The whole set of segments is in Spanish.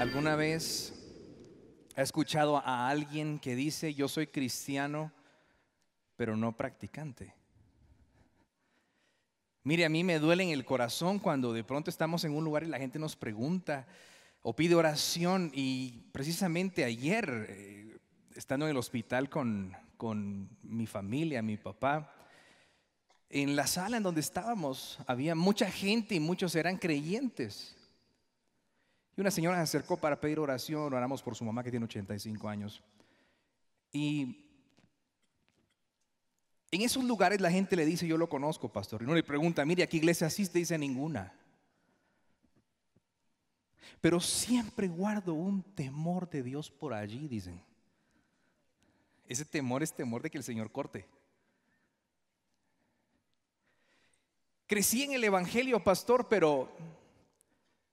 ¿Alguna vez ha escuchado a alguien que dice, yo soy cristiano, pero no practicante? Mire, a mí me duele en el corazón cuando de pronto estamos en un lugar y la gente nos pregunta o pide oración. Y precisamente ayer, eh, estando en el hospital con mi familia, mi papá, en la sala en donde estábamos había mucha gente y muchos eran creyentes una señora se acercó para pedir oración, oramos por su mamá que tiene 85 años. Y en esos lugares la gente le dice, yo lo conozco, pastor. Y no le pregunta, mire, ¿a qué iglesia asiste? Dice ninguna. Pero siempre guardo un temor de Dios por allí, dicen. Ese temor es temor de que el Señor corte. Crecí en el Evangelio, pastor, pero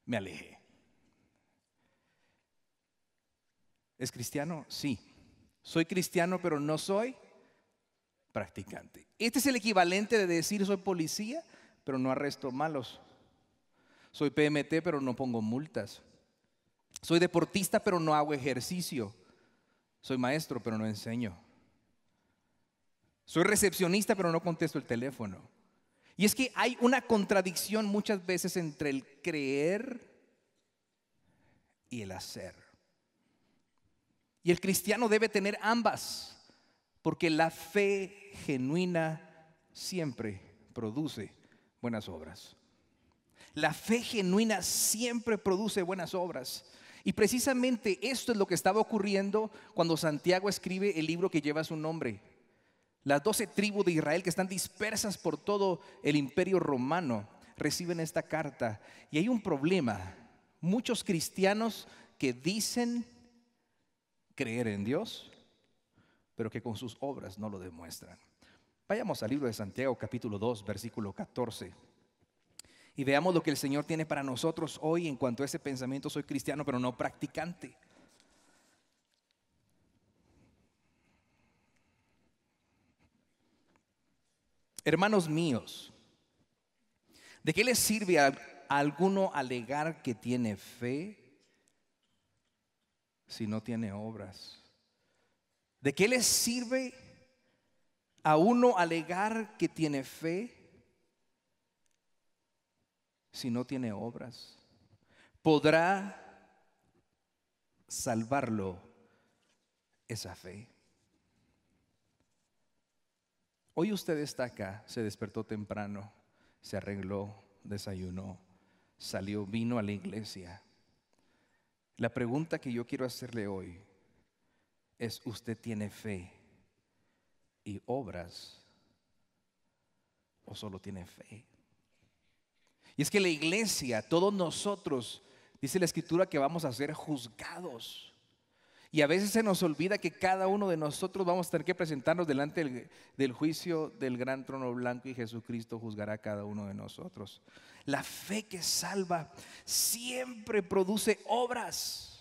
me alejé. ¿Es cristiano? Sí. Soy cristiano, pero no soy practicante. Este es el equivalente de decir soy policía, pero no arresto malos. Soy PMT, pero no pongo multas. Soy deportista, pero no hago ejercicio. Soy maestro, pero no enseño. Soy recepcionista, pero no contesto el teléfono. Y es que hay una contradicción muchas veces entre el creer y el hacer. Y el cristiano debe tener ambas, porque la fe genuina siempre produce buenas obras. La fe genuina siempre produce buenas obras. Y precisamente esto es lo que estaba ocurriendo cuando Santiago escribe el libro que lleva su nombre. Las doce tribus de Israel que están dispersas por todo el imperio romano reciben esta carta. Y hay un problema. Muchos cristianos que dicen creer en Dios, pero que con sus obras no lo demuestran. Vayamos al libro de Santiago capítulo 2, versículo 14. Y veamos lo que el Señor tiene para nosotros hoy en cuanto a ese pensamiento, soy cristiano, pero no practicante. Hermanos míos, ¿de qué les sirve a alguno alegar que tiene fe si no tiene obras? ¿De qué le sirve a uno alegar que tiene fe si no tiene obras? ¿Podrá salvarlo esa fe? Hoy usted está acá, se despertó temprano, se arregló, desayunó, salió, vino a la iglesia. La pregunta que yo quiero hacerle hoy es, ¿usted tiene fe y obras o solo tiene fe? Y es que la iglesia, todos nosotros, dice la escritura que vamos a ser juzgados. Y a veces se nos olvida que cada uno de nosotros vamos a tener que presentarnos delante del, juicio del gran trono blanco y Jesucristo juzgará a cada uno de nosotros. La fe que salva siempre produce obras.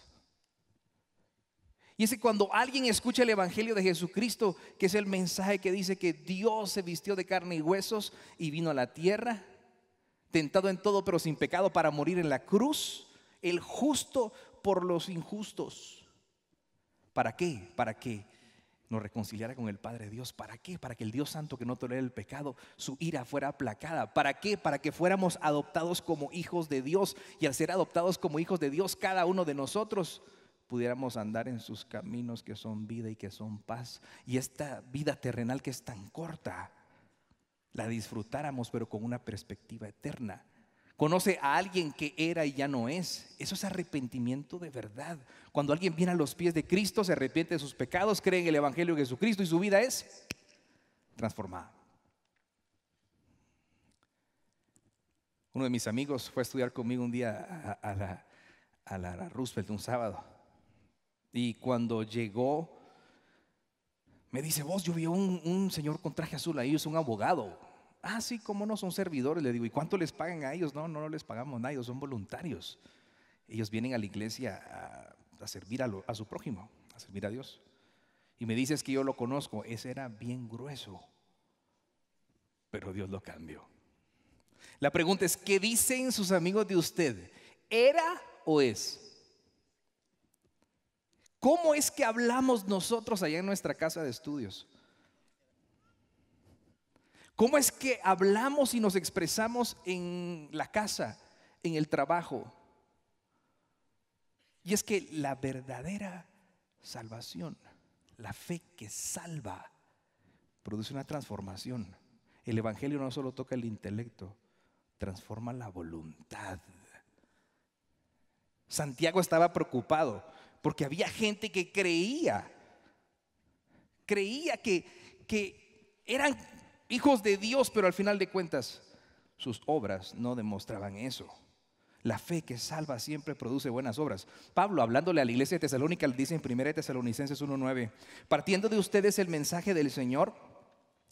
Y es cuando alguien escucha el Evangelio de Jesucristo, que es el mensaje que dice que Dios se vistió de carne y huesos y vino a la tierra, tentado en todo pero sin pecado para morir en la cruz, el justo por los injustos ¿Para qué? Para que nos reconciliara con el Padre Dios. ¿Para qué? Para que el Dios Santo que no tolera el pecado, su ira fuera aplacada. ¿Para qué? Para que fuéramos adoptados como hijos de Dios. Y al ser adoptados como hijos de Dios, cada uno de nosotros pudiéramos andar en sus caminos que son vida y que son paz. Y esta vida terrenal que es tan corta, la disfrutáramos pero con una perspectiva eterna. Conoce a alguien que era y ya no es. Eso es arrepentimiento de verdad. Cuando alguien viene a los pies de Cristo, se arrepiente de sus pecados, cree en el Evangelio de Jesucristo y su vida es transformada. Uno de mis amigos fue a estudiar conmigo un día a, la, a la Roosevelt un sábado. Y cuando llegó, me dice, vos, yo vi un, un señor con traje azul ahí, es un abogado. Ah, sí, no son servidores, le digo, ¿y cuánto les pagan a ellos? No, no, les pagamos nada, ellos son voluntarios. Ellos vienen a la iglesia a, servir a, su prójimo, a servir a Dios. Y me dices que yo lo conozco, ese era bien grueso, pero Dios lo cambió. La pregunta es, ¿qué dicen sus amigos de usted? ¿Era o es? ¿Cómo es que hablamos nosotros allá en nuestra casa de estudios? ¿Cómo es que hablamos y nos expresamos en la casa, en el trabajo? Y es que la verdadera salvación, la fe que salva, produce una transformación. El Evangelio no solo toca el intelecto, transforma la voluntad. Santiago estaba preocupado porque había gente que creía, creía que, que eran hijos de Dios, pero al final de cuentas sus obras no demostraban eso. La fe que salva siempre produce buenas obras. Pablo, hablándole a la iglesia de Tesalónica, le dice en 1 Tesalonicenses 1.9, partiendo de ustedes el mensaje del Señor,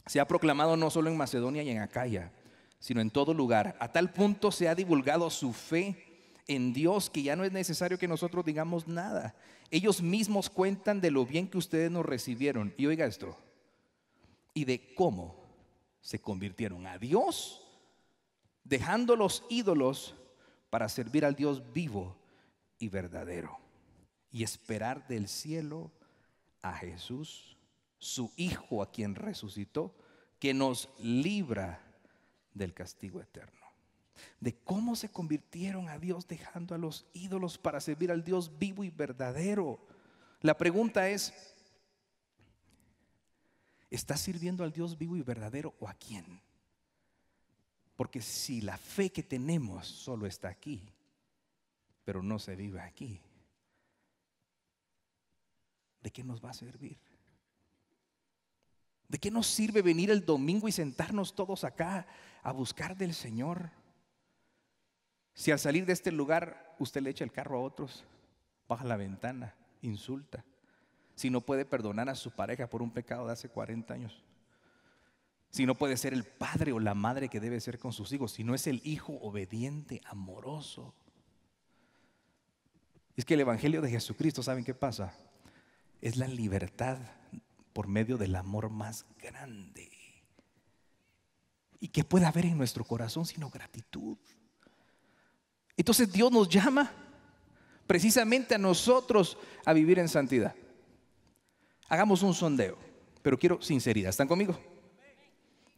se ha proclamado no solo en Macedonia y en Acaya, sino en todo lugar. A tal punto se ha divulgado su fe en Dios que ya no es necesario que nosotros digamos nada. Ellos mismos cuentan de lo bien que ustedes nos recibieron. Y oiga esto, y de cómo se convirtieron a Dios, dejando los ídolos para servir al Dios vivo y verdadero y esperar del cielo a Jesús, su Hijo a quien resucitó, que nos libra del castigo eterno. De cómo se convirtieron a Dios dejando a los ídolos para servir al Dios vivo y verdadero. La pregunta es, ¿Estás sirviendo al Dios vivo y verdadero o a quién? Porque si la fe que tenemos solo está aquí, pero no se vive aquí, ¿de qué nos va a servir? ¿De qué nos sirve venir el domingo y sentarnos todos acá a buscar del Señor? Si al salir de este lugar usted le echa el carro a otros, baja la ventana, insulta, si no puede perdonar a su pareja por un pecado de hace 40 años? Si no puede ser el padre o la madre que debe ser con sus hijos, si no es el hijo obediente, amoroso. Es que el Evangelio de Jesucristo, ¿saben qué pasa? Es la libertad por medio del amor más grande. Y que puede haber en nuestro corazón sino gratitud. Entonces Dios nos llama precisamente a nosotros a vivir en santidad. Hagamos un sondeo, pero quiero sinceridad. ¿Están conmigo?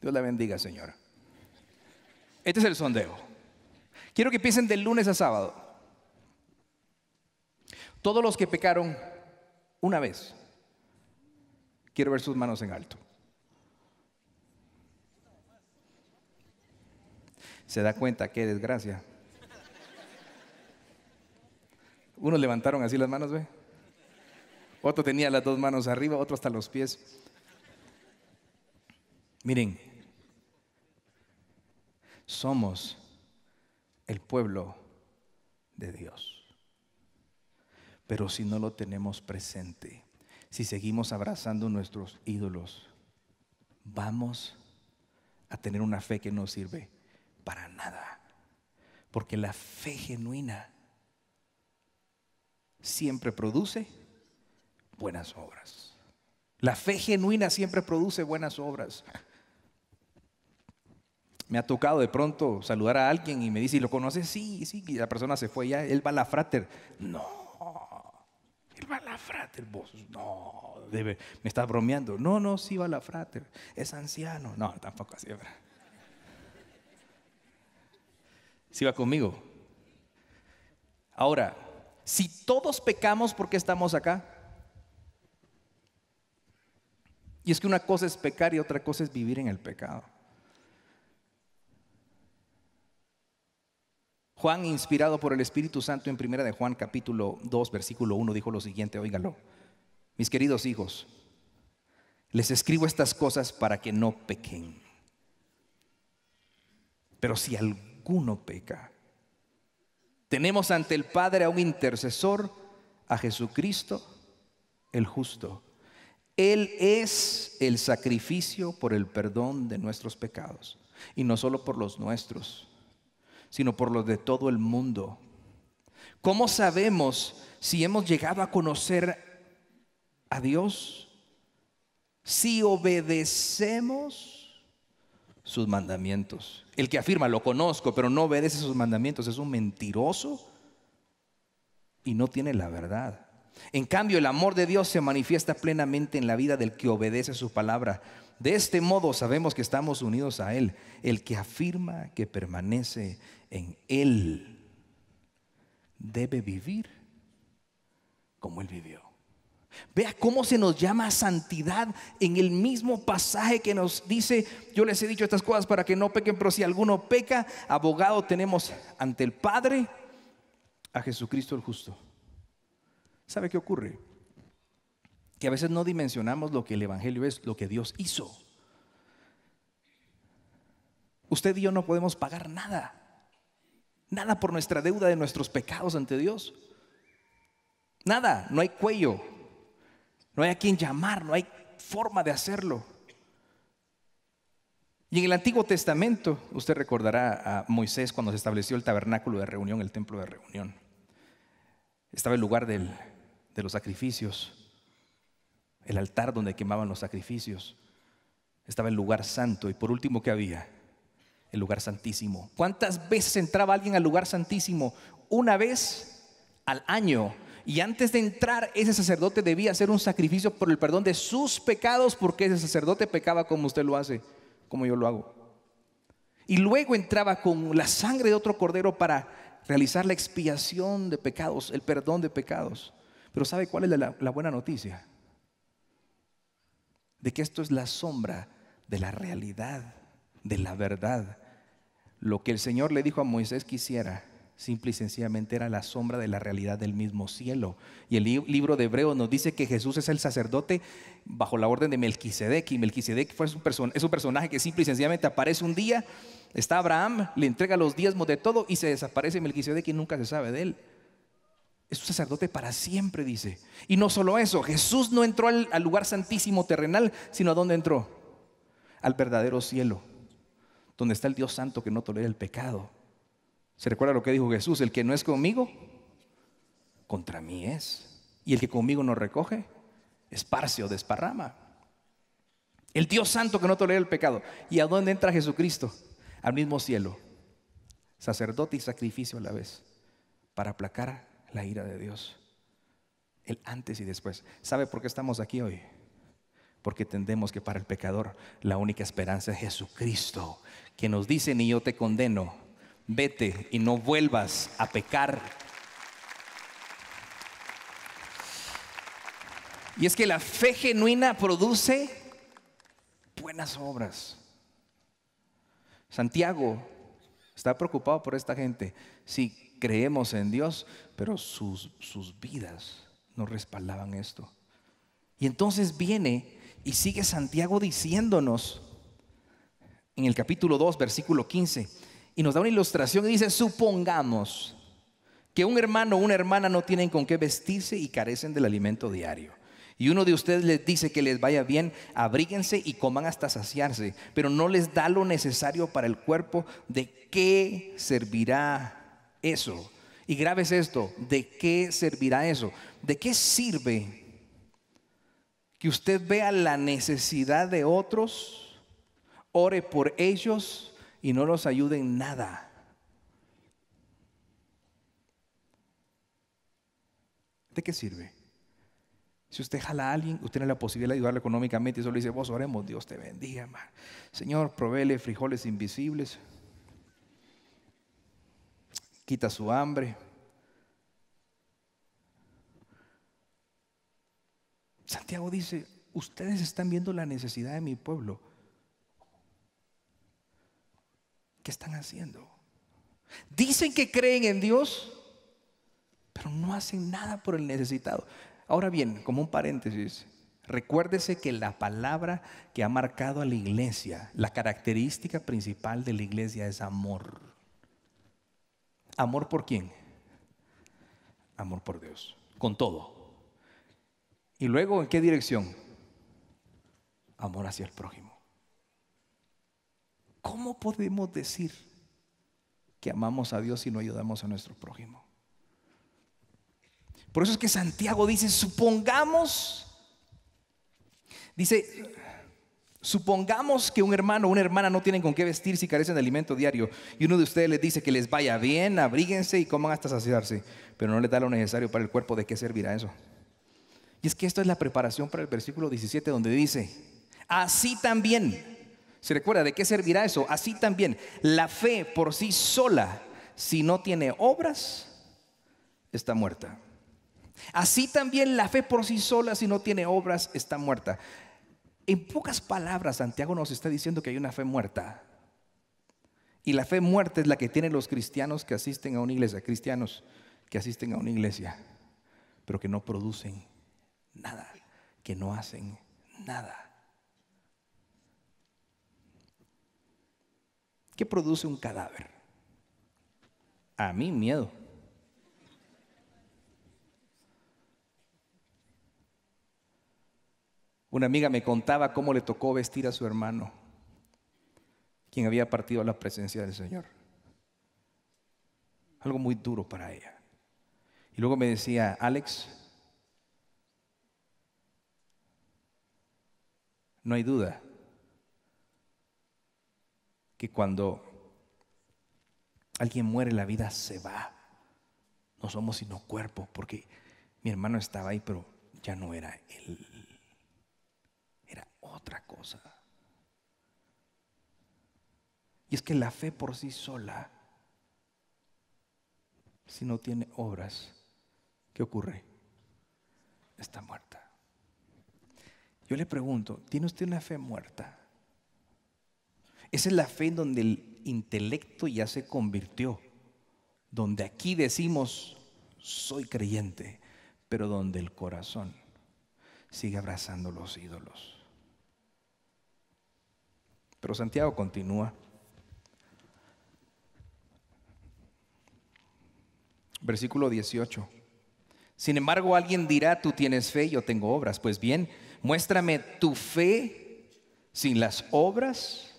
Dios la bendiga, señora. Este es el sondeo. Quiero que piensen del lunes a sábado. Todos los que pecaron una vez, quiero ver sus manos en alto. Se da cuenta, qué desgracia. Unos levantaron así las manos, ve. Otro tenía las dos manos arriba, otro hasta los pies. Miren, somos el pueblo de Dios. Pero si no lo tenemos presente, si seguimos abrazando nuestros ídolos, vamos a tener una fe que no sirve para nada. Porque la fe genuina siempre produce buenas obras. La fe genuina siempre produce buenas obras. Me ha tocado de pronto saludar a alguien y me dice, ¿y lo conoces? Sí, sí, y la persona se fue ya, él va a la frater. No, él va a la frater, No, debe, me está bromeando. No, no, sí va a la frater, es anciano. No, tampoco así, ¿verdad? Sí va conmigo. Ahora, si todos pecamos, ¿por qué estamos acá? Y es que una cosa es pecar y otra cosa es vivir en el pecado. Juan, inspirado por el Espíritu Santo en primera de Juan capítulo 2, versículo 1, dijo lo siguiente, óigalo. Mis queridos hijos, les escribo estas cosas para que no pequen. Pero si alguno peca, tenemos ante el Padre a un intercesor, a Jesucristo el justo, él es el sacrificio por el perdón de nuestros pecados. Y no solo por los nuestros, sino por los de todo el mundo. ¿Cómo sabemos si hemos llegado a conocer a Dios? Si obedecemos sus mandamientos. El que afirma, lo conozco, pero no obedece sus mandamientos, es un mentiroso y no tiene la verdad. En cambio, el amor de Dios se manifiesta plenamente en la vida del que obedece su palabra. De este modo sabemos que estamos unidos a Él, el que afirma que permanece en Él debe vivir como Él vivió. Vea cómo se nos llama santidad en el mismo pasaje que nos dice, yo les he dicho estas cosas para que no pequen, pero si alguno peca, abogado tenemos ante el Padre a Jesucristo el justo. ¿Sabe qué ocurre? Que a veces no dimensionamos lo que el Evangelio es, lo que Dios hizo. Usted y yo no podemos pagar nada. Nada por nuestra deuda de nuestros pecados ante Dios. Nada, no hay cuello. No hay a quien llamar, no hay forma de hacerlo. Y en el Antiguo Testamento, usted recordará a Moisés cuando se estableció el tabernáculo de reunión, el templo de reunión. Estaba el lugar del de los sacrificios, el altar donde quemaban los sacrificios, estaba el lugar santo y por último, que había? El lugar santísimo. ¿Cuántas veces entraba alguien al lugar santísimo? Una vez al año. Y antes de entrar, ese sacerdote debía hacer un sacrificio por el perdón de sus pecados, porque ese sacerdote pecaba como usted lo hace, como yo lo hago. Y luego entraba con la sangre de otro cordero para realizar la expiación de pecados, el perdón de pecados. Pero ¿sabe cuál es la, buena noticia? De que esto es la sombra de la realidad, de la verdad. Lo que el Señor le dijo a Moisés que hiciera, simple y sencillamente era la sombra de la realidad del mismo cielo. Y el libro de Hebreos nos dice que Jesús es el sacerdote bajo la orden de Melquisedec. Y Melquisedec fue es un personaje que simple y sencillamente aparece un día, está Abraham, le entrega los diezmos de todo y se desaparece Melquisedec y nunca se sabe de él es un sacerdote para siempre, dice. Y no solo eso, Jesús no entró al, lugar santísimo terrenal, sino a dónde entró? Al verdadero cielo, donde está el Dios santo que no tolera el pecado. ¿Se recuerda lo que dijo Jesús? El que no es conmigo, contra mí es. Y el que conmigo no recoge, esparce o desparrama. El Dios santo que no tolera el pecado. ¿Y a dónde entra Jesucristo? Al mismo cielo. Sacerdote y sacrificio a la vez. Para aplacar la ira de Dios. El antes y después. ¿Sabe por qué estamos aquí hoy? Porque entendemos que para el pecador la única esperanza es Jesucristo, que nos dice, ni yo te condeno, vete y no vuelvas a pecar. Y es que la fe genuina produce buenas obras. Santiago Está preocupado por esta gente. si creemos en Dios, pero sus, sus vidas no respaldaban esto. Y entonces viene y sigue Santiago diciéndonos en el capítulo 2, versículo 15, y nos da una ilustración y dice, supongamos que un hermano o una hermana no tienen con qué vestirse y carecen del alimento diario y uno de ustedes les dice que les vaya bien, abríguense y coman hasta saciarse, pero no les da lo necesario para el cuerpo, ¿de qué servirá eso? Y es esto, ¿de qué servirá eso? ¿De qué sirve que usted vea la necesidad de otros, ore por ellos y no los ayude en nada? ¿De qué sirve? Si usted jala a alguien, usted tiene la posibilidad de ayudarle económicamente y solo dice, vos oremos, Dios te bendiga, hermano. Señor, proveele frijoles invisibles, quita su hambre. Santiago dice, ustedes están viendo la necesidad de mi pueblo. ¿Qué están haciendo? Dicen que creen en Dios, pero no hacen nada por el necesitado. Ahora bien, como un paréntesis, recuérdese que la palabra que ha marcado a la iglesia, la característica principal de la iglesia es amor. ¿Amor por quién? Amor por Dios, con todo. ¿Y luego en qué dirección? Amor hacia el prójimo. ¿Cómo podemos decir que amamos a Dios si no ayudamos a nuestro prójimo? Por eso es que Santiago dice, supongamos, dice, supongamos que un hermano o una hermana no tienen con qué vestir si carecen de alimento diario y uno de ustedes les dice que les vaya bien, abríguense y coman hasta saciarse, pero no les da lo necesario para el cuerpo, ¿de qué servirá eso? Y es que esto es la preparación para el versículo 17 donde dice, así también, ¿se recuerda de qué servirá eso? Así también, la fe por sí sola, si no tiene obras, está muerta. Así también la fe por sí sola, si no tiene obras, está muerta. En pocas palabras, Santiago nos está diciendo que hay una fe muerta. Y la fe muerta es la que tienen los cristianos que asisten a una iglesia, cristianos que asisten a una iglesia, pero que no producen nada, que no hacen nada. ¿Qué produce un cadáver? A mí miedo. Una amiga me contaba cómo le tocó vestir a su hermano, quien había partido a la presencia del Señor. Algo muy duro para ella. Y luego me decía, Alex, no hay duda que cuando alguien muere la vida se va. No somos sino cuerpo, porque mi hermano estaba ahí, pero ya no era él otra cosa. Y es que la fe por sí sola, si no tiene obras, ¿qué ocurre? Está muerta. Yo le pregunto, ¿tiene usted una fe muerta? Esa es la fe en donde el intelecto ya se convirtió, donde aquí decimos, soy creyente, pero donde el corazón sigue abrazando los ídolos. Pero Santiago continúa. Versículo 18. Sin embargo, alguien dirá, tú tienes fe, yo tengo obras. Pues bien, muéstrame tu fe sin las obras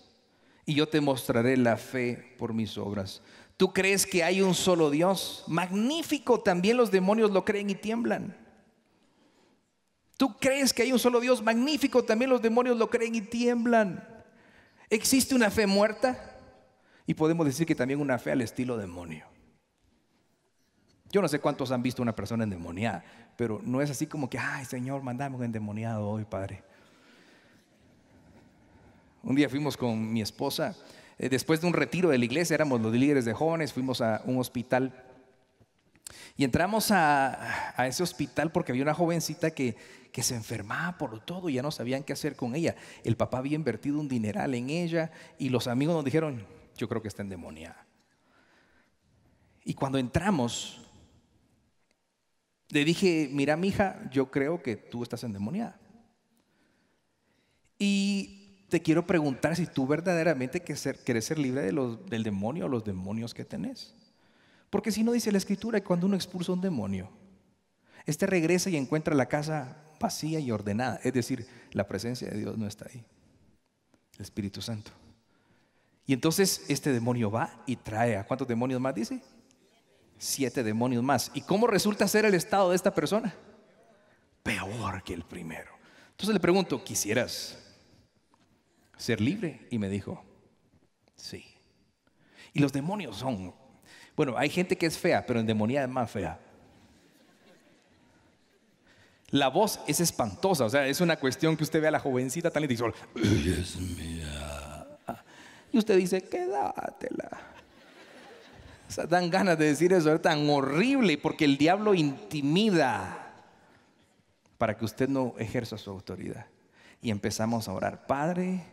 y yo te mostraré la fe por mis obras. ¿Tú crees que hay un solo Dios? Magnífico, también los demonios lo creen y tiemblan. ¿Tú crees que hay un solo Dios? Magnífico, también los demonios lo creen y tiemblan. Existe una fe muerta y podemos decir que también una fe al estilo demonio. Yo no sé cuántos han visto una persona endemoniada, pero no es así como que, ay Señor, mandamos un endemoniado hoy, Padre. Un día fuimos con mi esposa, eh, después de un retiro de la iglesia, éramos los líderes de jóvenes, fuimos a un hospital y entramos a, ese hospital porque había una jovencita que, se enfermaba por todo y ya no sabían qué hacer con ella. El papá había invertido un dineral en ella y los amigos nos dijeron, yo creo que está endemoniada. Y cuando entramos, le dije, mira, mija, yo creo que tú estás endemoniada. Y te quiero preguntar si tú verdaderamente quieres ser, libre del demonio o los demonios que tenés. Porque si no dice la escritura, cuando uno expulsa a un demonio, este regresa y encuentra la casa vacía y ordenada. Es decir, la presencia de Dios no está ahí. El Espíritu Santo. Y entonces este demonio va y trae a cuántos demonios más dice? Siete demonios más. ¿Y cómo resulta ser el estado de esta persona? Peor que el primero. Entonces le pregunto, ¿quisieras ser libre? Y me dijo, sí. Y los demonios son bueno, hay gente que es fea, pero en demonía es más fea. La voz es espantosa, o sea, es una cuestión que usted ve a la jovencita tan linda y dice, Y usted dice, quédatela. O sea, dan ganas de decir eso, es tan horrible, porque el diablo intimida para que usted no ejerza su autoridad. Y empezamos a orar, Padre,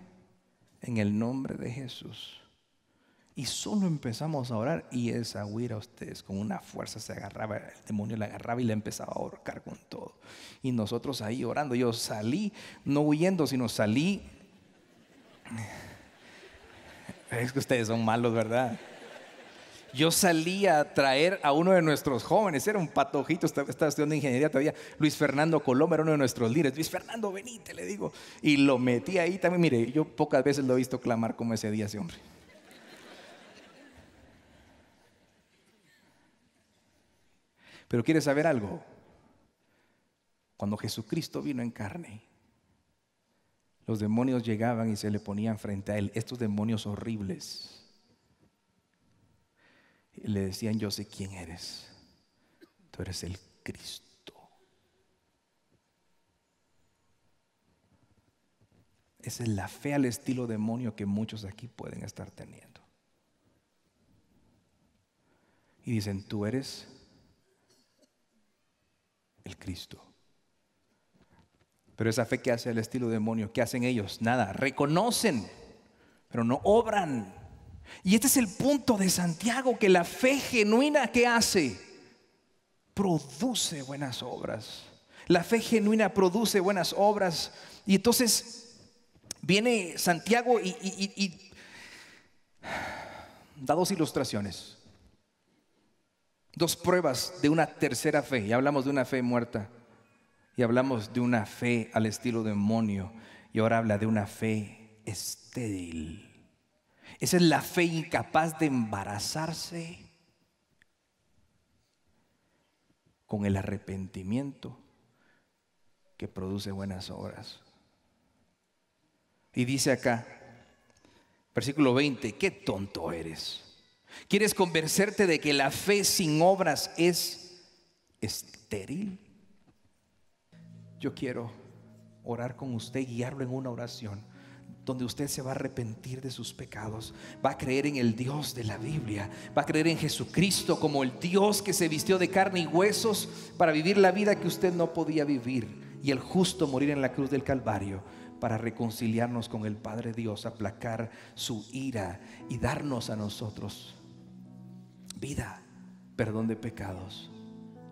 en el nombre de Jesús y solo empezamos a orar y esa a ustedes con una fuerza se agarraba, el demonio la agarraba y le empezaba a ahorcar con todo. Y nosotros ahí orando, yo salí, no huyendo, sino salí. Es que ustedes son malos, ¿verdad? Yo salí a traer a uno de nuestros jóvenes, era un patojito, estaba estudiando ingeniería todavía, Luis Fernando Coloma era uno de nuestros líderes, Luis Fernando, venite, le digo. Y lo metí ahí también, mire, yo pocas veces lo he visto clamar como ese día ese hombre. Pero ¿quieres saber algo? Cuando Jesucristo vino en carne, los demonios llegaban y se le ponían frente a él, estos demonios horribles. Y le decían, yo sé quién eres, tú eres el Cristo. Esa es la fe al estilo demonio que muchos aquí pueden estar teniendo. Y dicen, tú eres el Cristo. Pero esa fe que hace el estilo demonio, que hacen ellos? Nada, reconocen, pero no obran. Y este es el punto de Santiago, que la fe genuina que hace produce buenas obras. La fe genuina produce buenas obras. Y entonces viene Santiago y, y da dos ilustraciones. Dos pruebas de una tercera fe. Y hablamos de una fe muerta. Y hablamos de una fe al estilo demonio. Y ahora habla de una fe estéril. Esa es la fe incapaz de embarazarse con el arrepentimiento que produce buenas obras. Y dice acá, versículo 20, qué tonto eres. ¿Quieres convencerte de que la fe sin obras es estéril? Yo quiero orar con usted, guiarlo en una oración donde usted se va a arrepentir de sus pecados, va a creer en el Dios de la Biblia, va a creer en Jesucristo como el Dios que se vistió de carne y huesos para vivir la vida que usted no podía vivir y el justo morir en la cruz del Calvario para reconciliarnos con el Padre Dios, aplacar su ira y darnos a nosotros vida, perdón de pecados,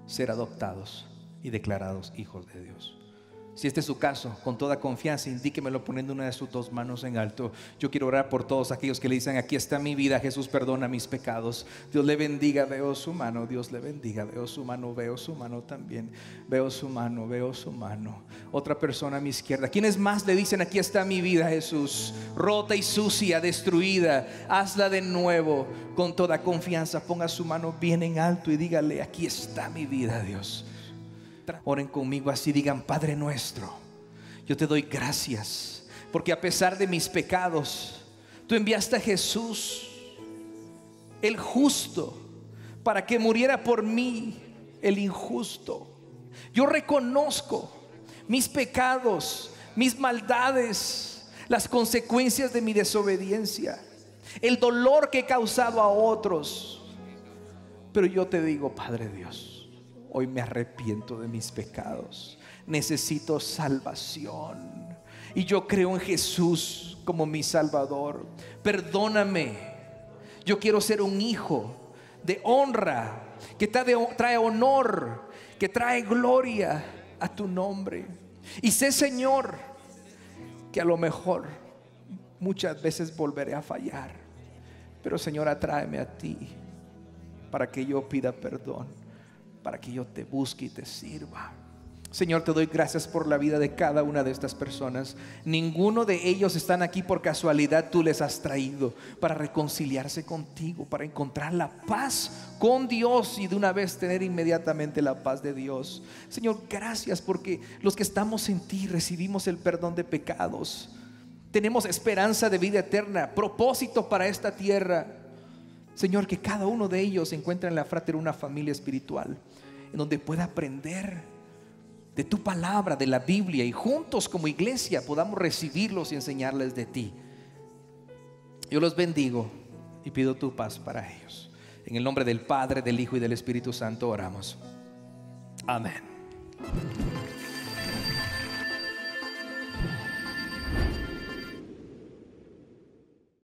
ser adoptados y declarados hijos de Dios. Si este es su caso, con toda confianza, indíquemelo poniendo una de sus dos manos en alto. Yo quiero orar por todos aquellos que le dicen, aquí está mi vida, Jesús perdona mis pecados. Dios le bendiga, veo su mano, Dios le bendiga, veo su mano, veo su mano también, veo su mano, veo su mano. Otra persona a mi izquierda. ¿Quiénes más le dicen, aquí está mi vida, Jesús? Rota y sucia, destruida, hazla de nuevo. Con toda confianza, ponga su mano bien en alto y dígale, aquí está mi vida, Dios. Oren conmigo así, digan, Padre nuestro, yo te doy gracias, porque a pesar de mis pecados, tú enviaste a Jesús, el justo, para que muriera por mí, el injusto. Yo reconozco mis pecados, mis maldades, las consecuencias de mi desobediencia, el dolor que he causado a otros. Pero yo te digo, Padre Dios, hoy me arrepiento de mis pecados, necesito salvación y yo creo en Jesús como mi Salvador, perdóname, yo quiero ser un hijo de honra, que trae honor, que trae gloria a tu nombre. Y sé, Señor, que a lo mejor muchas veces volveré a fallar, pero Señor, atráeme a ti para que yo pida perdón para que yo te busque y te sirva. Señor, te doy gracias por la vida de cada una de estas personas. Ninguno de ellos están aquí por casualidad. Tú les has traído para reconciliarse contigo, para encontrar la paz con Dios y de una vez tener inmediatamente la paz de Dios. Señor, gracias porque los que estamos en ti recibimos el perdón de pecados. Tenemos esperanza de vida eterna, propósito para esta tierra Señor, que cada uno de ellos encuentre en la frater una familia espiritual, en donde pueda aprender de tu palabra, de la Biblia, y juntos como iglesia podamos recibirlos y enseñarles de ti. Yo los bendigo y pido tu paz para ellos. En el nombre del Padre, del Hijo y del Espíritu Santo oramos. Amén.